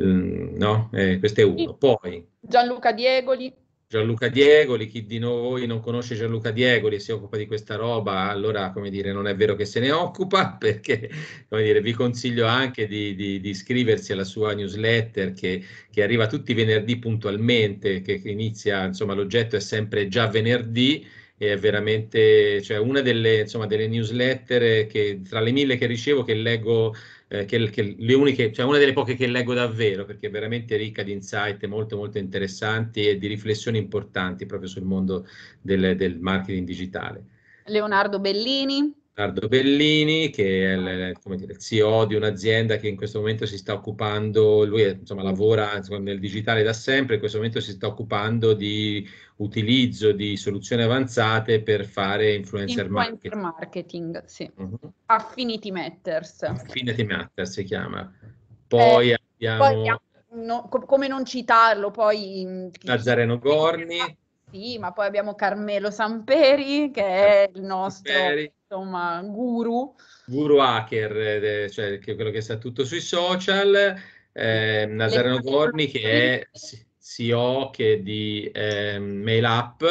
S2: mm, no? eh, questo è uno. Poi,
S3: Gianluca Diegoli.
S2: Gianluca Diegoli, chi di noi non conosce Gianluca Diegoli e si occupa di questa roba, allora come dire, non è vero che se ne occupa, perché come dire, vi consiglio anche di, di, di iscriversi alla sua newsletter che, che, arriva tutti i venerdì puntualmente, che, che inizia, insomma l'oggetto è sempre già venerdì, è veramente cioè una delle, insomma, delle newsletter che tra le mille che ricevo che leggo eh, che, che le uniche, cioè una delle poche che leggo davvero, perché è veramente ricca di insight molto molto interessanti e di riflessioni importanti proprio sul mondo del, del marketing digitale.
S3: Leonardo Bellini.
S2: Leonardo Bellini, che è il, dire, il, CEO di un'azienda che in questo momento si sta occupando, lui insomma, lavora insomma, nel digitale da sempre, in questo momento si sta occupando di utilizzo di soluzioni avanzate per fare influencer, influencer marketing.
S3: marketing sì. uh-huh. Affinity Matters.
S2: Affinity Matters si chiama. Eh, poi eh, abbiamo... Poi abbiamo
S3: no, co- come non citarlo, poi...
S2: Nazareno Gorni.
S3: Sì, ma poi abbiamo Carmelo Samperi, che è il nostro insomma, guru.
S2: Guru hacker, eh, cioè quello che sa tutto sui social. Eh, Lazzareno Gorni che è... Sì SEO che di eh, mail app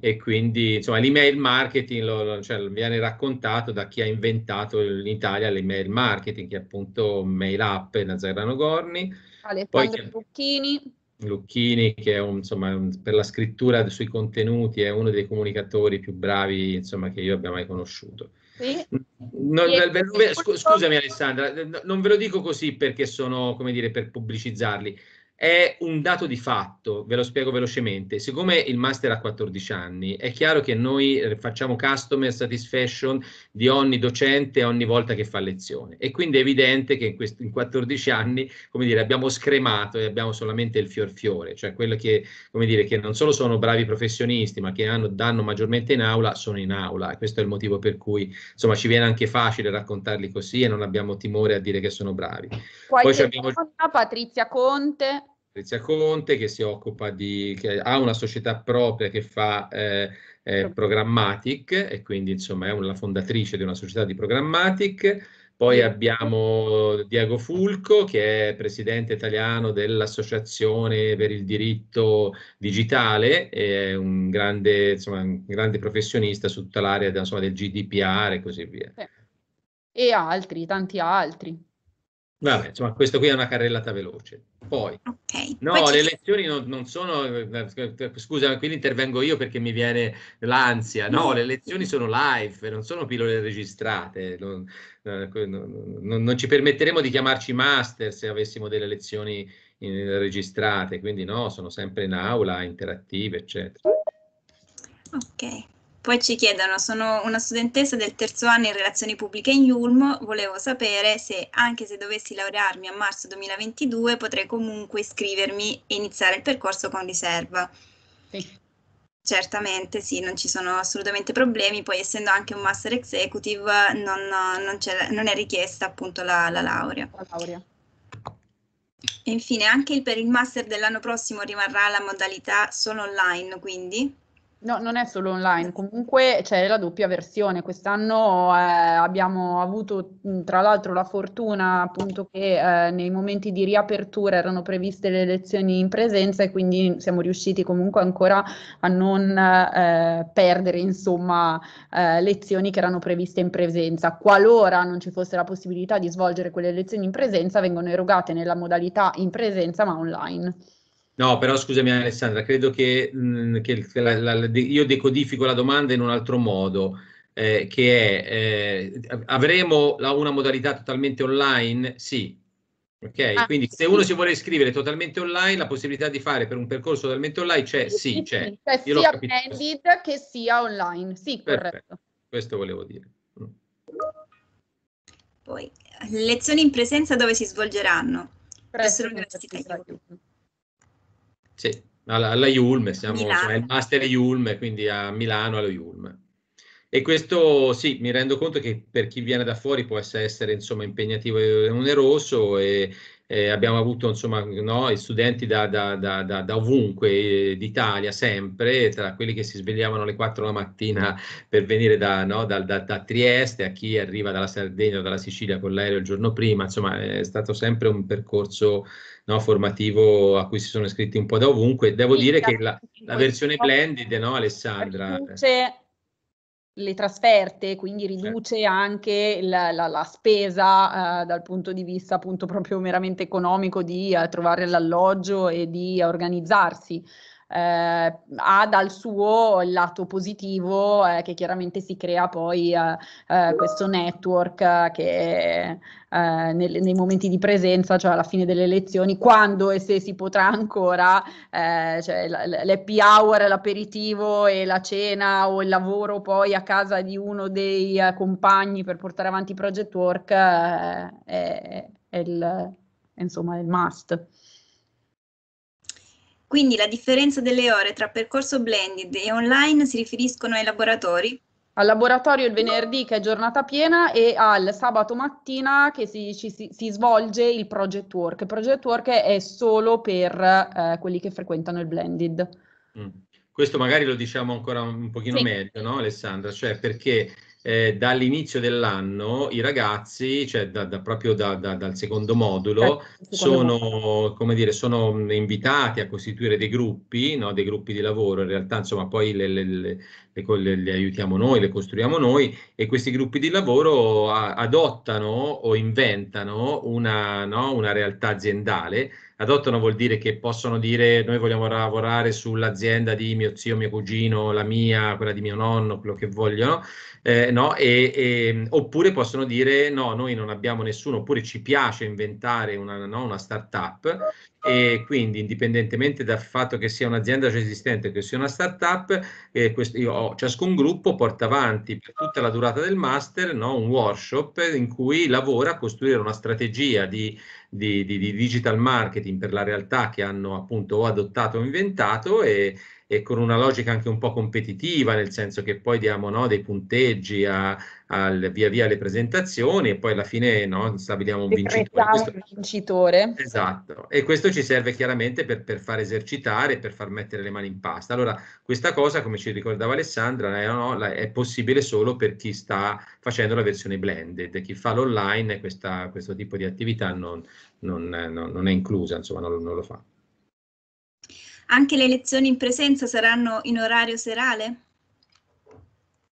S2: e quindi insomma l'email marketing lo, cioè, viene raccontato da chi ha inventato in Italia l'email marketing che è appunto mail app Nazarano Gorni Alessandro
S3: Lucchini
S2: Lucchini che è un, insomma per la scrittura sui contenuti è uno dei comunicatori più bravi insomma che io abbia mai conosciuto sì. Non, ve, scusami Alessandra, non ve lo dico così perché sono, come dire, per pubblicizzarli è un dato di fatto, ve lo spiego velocemente. Siccome il master ha 14 anni, è chiaro che noi eh, facciamo customer satisfaction di ogni docente ogni volta che fa lezione e quindi è evidente che in, questi, in 14 anni, come dire, abbiamo scremato e abbiamo solamente il fior fiore, cioè quello che, come dire, che non solo sono bravi professionisti, ma che hanno, danno maggiormente in aula, sono in aula e questo è il motivo per cui, insomma, ci viene anche facile raccontarli così e non abbiamo timore a dire che sono bravi. Qualche Poi abbiamo...
S3: Patrizia Conte
S2: Patrizia Conte che si occupa di, che ha una società propria che fa eh, eh, programmatic e quindi insomma è una fondatrice di una società di programmatic. Poi abbiamo Diego Fulco che è presidente italiano dell'Associazione per il diritto digitale, è un grande, insomma, un grande professionista su tutta l'area insomma, del GDPR e così via.
S3: E altri, tanti altri.
S2: Vabbè, insomma, questo qui è una carrellata veloce. Poi, okay. no, Poi le lezioni non, non, sono, eh, eh, scusa, qui intervengo io perché mi viene l'ansia, no, le lezioni sono live, non sono pillole registrate, eh, non, non, non ci permetteremo di chiamarci master se avessimo delle lezioni in, registrate, quindi no, sono sempre in aula, interattive, eccetera.
S1: Ok, poi ci chiedono, sono una studentessa del terzo anno in relazioni pubbliche in Yulm, volevo sapere se anche se dovessi laurearmi a marzo 2022 potrei comunque iscrivermi e iniziare il percorso con riserva. Sì. Certamente sì, non ci sono assolutamente problemi, poi essendo anche un master executive non, non, non è richiesta appunto la, la laurea. La laurea. E infine anche per il master dell'anno prossimo rimarrà la modalità solo online, quindi? No, non è solo
S3: online, comunque c'è la doppia versione. Quest'anno eh, abbiamo avuto tra l'altro la fortuna appunto che eh, nei momenti di riapertura erano previste le lezioni in presenza e quindi siamo riusciti comunque ancora a non eh, perdere insomma eh, lezioni che erano previste in presenza. Qualora non ci fosse la possibilità di svolgere quelle lezioni in presenza, vengono erogate nella modalità in presenza ma online.
S2: No, però scusami Alessandra, credo che, mm, che la, la, io decodifico la domanda in un altro modo, eh, che è eh, avremo la, una modalità totalmente online? Sì. Ok, ah, quindi se uno si vuole iscrivere totalmente online, la possibilità di fare per un percorso totalmente online c'è? Sì, c'è. Cioè, sia blended
S3: che sia
S1: online. Sì, Perfetto. corretto.
S2: Questo volevo dire. Mm. Poi,
S1: lezioni in presenza dove si svolgeranno? Presso l'Università
S2: sì, alla, alla Yulm, siamo insomma, il master Yulm, quindi a Milano allo Yulm. E questo sì, mi rendo conto che per chi viene da fuori può essere, essere insomma, impegnativo e oneroso e, eh, abbiamo avuto insomma, no, studenti da, da, da, da ovunque eh, d'Italia sempre, tra quelli che si svegliavano alle 4 la mattina per venire no, da, Trieste a chi arriva dalla Sardegna o dalla Sicilia con l'aereo il giorno prima, insomma è stato sempre un percorso no, formativo a cui si sono iscritti un po' da ovunque. Devo sì, dire esatto, che la, la versione blended, no, Alessandra? Raggiunge,
S3: eh le trasferte, quindi riduce certo. anche la, la, la spesa eh, dal punto di vista appunto proprio meramente economico di eh, trovare l'alloggio e di organizzarsi eh, ha dal suo il lato positivo eh, che chiaramente si crea poi eh, eh, questo network che eh, nel, nei momenti di presenza, cioè alla fine delle elezioni, quando e se si potrà ancora, cioè l'happy hour, l'aperitivo e la cena o il lavoro poi a casa di uno dei compagni per portare avanti Project Work è, è il, insomma, il must.
S1: Quindi la differenza delle ore tra percorso blended e online si riferiscono ai laboratori? Al laboratorio il venerdì che è giornata piena e al sabato
S3: mattina che si, ci, si, si svolge il project work. Il project work è solo per eh, quelli che frequentano il blended.
S2: Mm. Questo magari lo diciamo ancora un pochino sì. meglio, no Alessandra? Cioè perché eh, dall'inizio dell'anno i ragazzi, cioè da, da, proprio da, dal secondo modulo, secondo sono, modulo. Come dire, sono invitati a costituire dei gruppi, no? dei gruppi di lavoro, in realtà insomma poi le, le, le, le, aiutiamo noi, le costruiamo noi e questi gruppi di lavoro a, adottano o inventano una, no? una realtà aziendale adottano vuol dire che possono dire noi vogliamo lavorare sull'azienda di mio zio, mio cugino, la mia, quella di mio nonno, quello che vogliono, eh, no? E, e, oppure possono dire no, noi non abbiamo nessuno, oppure ci piace inventare una, no, una startup e quindi indipendentemente dal fatto che sia un'azienda già esistente, che sia una startup, eh, questo, io, ciascun gruppo porta avanti per tutta la durata del master no, un workshop in cui lavora a costruire una strategia di di, di, di, digital marketing per la realtà che hanno appunto o adottato o inventato e, e con una logica anche un po' competitiva, nel senso che poi diamo no, dei punteggi a, al, via via le presentazioni e poi alla fine no, stabiliamo un vincitore. Questo...
S3: un vincitore. Esatto,
S2: e questo ci serve chiaramente per, per, far esercitare, per far mettere le mani in pasta. Allora, questa cosa, come ci ricordava Alessandra, è, no, è possibile solo per chi sta facendo la versione blended, chi fa l'online questa, questo tipo di attività non, non, non è inclusa, insomma non, non lo fa.
S1: Anche le lezioni in presenza saranno in orario serale?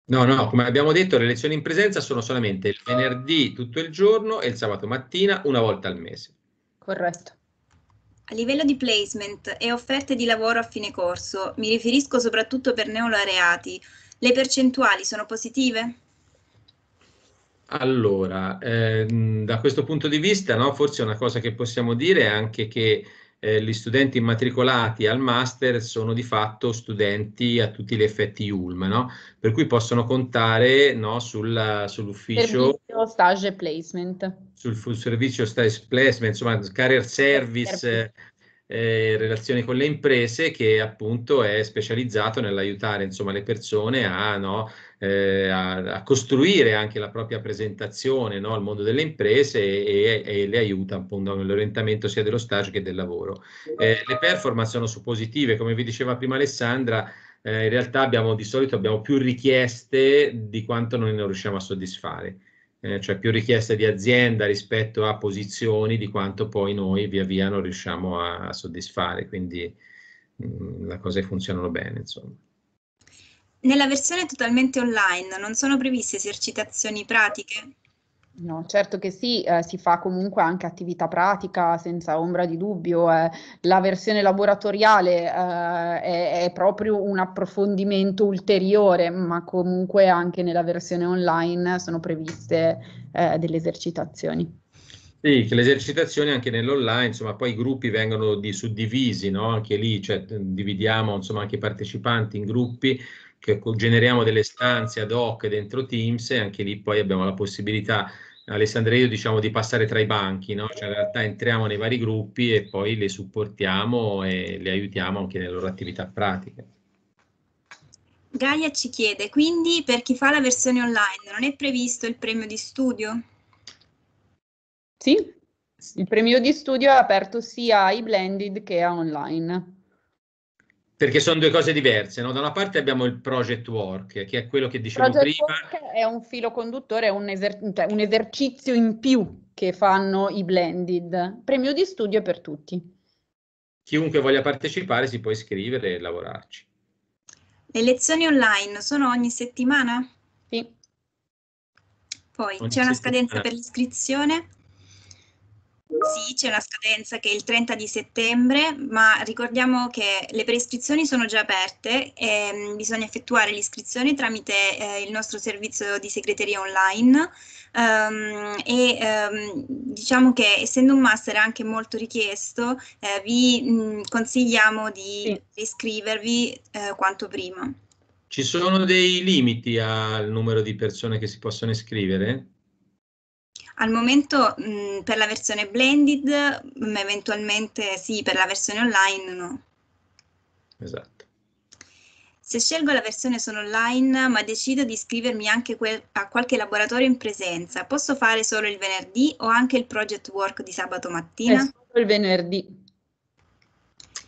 S2: No, no, come abbiamo detto le lezioni in presenza sono solamente il venerdì tutto il giorno e il sabato mattina una volta al mese.
S1: Corretto. A livello di placement e offerte di lavoro a fine corso, mi riferisco soprattutto per neolaureati, le percentuali sono positive?
S2: Allora, ehm, da questo punto di vista, no, forse una cosa che possiamo dire è anche che eh, gli studenti immatricolati al master sono di fatto studenti a tutti gli effetti ULM, no? per cui possono contare no, sul, sull'ufficio... Servizio
S3: stage placement.
S2: Sul, sul, servizio stage placement, insomma, career service, eh, relazione con le imprese che appunto è specializzato nell'aiutare insomma, le persone a... No, eh, a, a, costruire anche la propria presentazione no, al mondo delle imprese e, e, e le aiuta appunto nell'orientamento sia dello stage che del lavoro. Eh, le performance sono suppositive, come vi diceva prima Alessandra, eh, in realtà abbiamo di solito abbiamo più richieste di quanto noi non riusciamo a soddisfare. Eh, cioè più richieste di azienda rispetto a posizioni di quanto poi noi via via non riusciamo a, a soddisfare, quindi mh, mm, le cose funzionano bene, insomma.
S1: Nella versione totalmente online non sono previste esercitazioni pratiche? No, certo
S3: che sì, eh, si fa comunque anche attività pratica senza ombra di dubbio. Eh. La versione laboratoriale eh, è, è, proprio un approfondimento ulteriore, ma comunque anche nella versione online sono previste eh, delle esercitazioni.
S2: Sì, che le esercitazioni anche nell'online, insomma, poi i gruppi vengono di suddivisi, no? Anche lì, cioè, dividiamo, insomma, anche i partecipanti in gruppi che generiamo delle stanze ad hoc dentro Teams e anche lì poi abbiamo la possibilità, Alessandra e io diciamo di passare tra i banchi, no? cioè in realtà entriamo nei vari gruppi e poi le supportiamo e le aiutiamo anche nelle loro attività pratiche.
S1: Gaia ci chiede, quindi per chi fa la versione online non è previsto il premio di studio?
S3: Sì, il premio di studio è aperto sia ai blended che a online
S2: perché sono due cose diverse. No? Da una parte abbiamo il project work, che è quello che dicevo project prima.
S3: Work è un filo conduttore, è un, eser cioè un, esercizio in più che fanno i blended. Premio di studio per tutti.
S2: Chiunque voglia partecipare si può iscrivere e lavorarci.
S1: Le lezioni online sono ogni settimana? Sì. Poi c'è una scadenza per l'iscrizione? Sì, c'è la scadenza che è il 30 di settembre, ma ricordiamo che le prescrizioni sono già aperte e mm, bisogna effettuare l'iscrizione tramite eh, il nostro servizio di segreteria online um, e um, diciamo che essendo un master anche molto richiesto eh, vi mh, mm, consigliamo di sì. iscrivervi eh, quanto prima.
S2: Ci sono dei limiti al numero di persone che si possono iscrivere?
S1: Al momento mh, mm, per la versione blended, mh, mm, eventualmente sì, per la versione online no. Esatto. Se scelgo la versione solo online, ma decido di iscrivermi anche a qualche laboratorio in presenza, posso fare solo il venerdì o anche il project work di sabato mattina? È solo il venerdì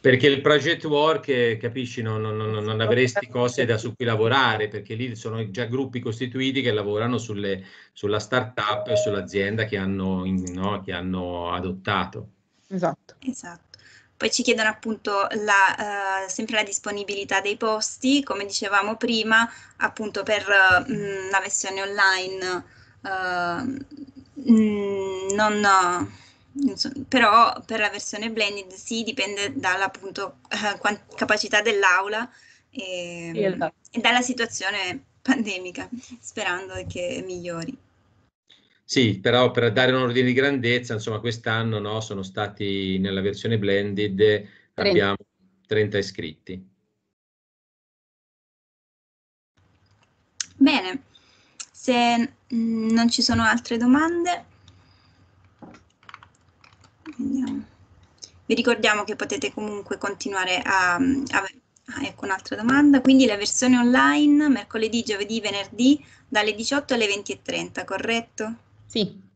S2: perché il project work, eh, capisci, non, non, non, non avresti certo. cose da su cui lavorare, perché lì sono già gruppi costituiti che lavorano sulle, sulla startup e sull'azienda che hanno, no, che hanno adottato.
S1: Esatto. esatto. Poi ci chiedono appunto la, uh, sempre la disponibilità dei posti, come dicevamo prima, appunto per uh, la versione online uh, eh, mh, mm, non però per la versione blended sì, dipende dalla appunto, uh, capacità dell'aula e, esatto. e, dalla situazione pandemica, sperando che migliori.
S2: Sì, però per dare un ordine di grandezza, insomma, quest'anno no, sono stati nella versione blended, 30. abbiamo 30 iscritti.
S1: Bene, se mm, non ci sono altre domande, vi ricordiamo che potete comunque continuare a, a ah, ecco un'altra domanda. Quindi la versione online mercoledì, giovedì, venerdì dalle 18 alle 20.30, corretto? Sì.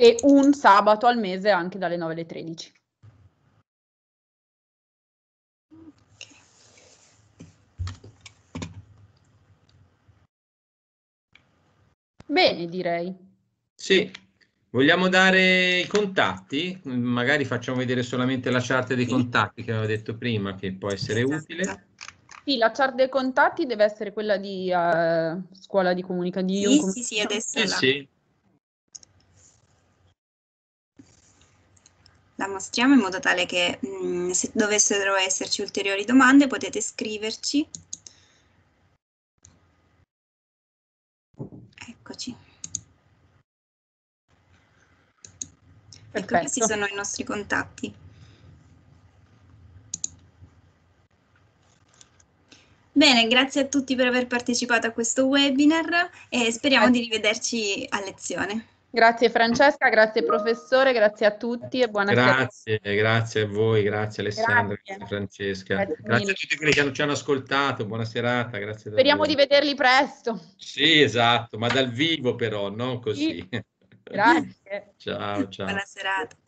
S1: E
S3: un sabato al mese anche dalle 9 alle 13. Bene, direi.
S2: Sì, vogliamo dare i contatti? Magari facciamo vedere solamente la chart dei sì. contatti che avevo detto prima, che può essere esatto. utile.
S3: Sì, la chart dei contatti deve essere quella di uh, scuola di comunicazione. Sì, comunica. sì, sì, adesso eh, la...
S2: Sì.
S1: la mostriamo in modo tale che mh, mm, se dovessero esserci ulteriori domande potete scriverci. Eccoci. Perfetto. Ecco, questi sono i nostri contatti. Bene, grazie a tutti per aver partecipato a questo webinar e speriamo di rivederci a lezione. Grazie Francesca, grazie professore,
S3: grazie a tutti e buona Grazie,
S2: chiara. grazie a voi, grazie Alessandra, grazie, grazie Francesca. Grazie, grazie, a tutti quelli che ci hanno ascoltato, buona serata, grazie. Davvero. Speriamo di
S3: vederli presto.
S2: Sì, esatto, ma dal vivo però, non così. Sì.
S3: Grazie.
S2: Ciao, ciao. Buona
S3: serata.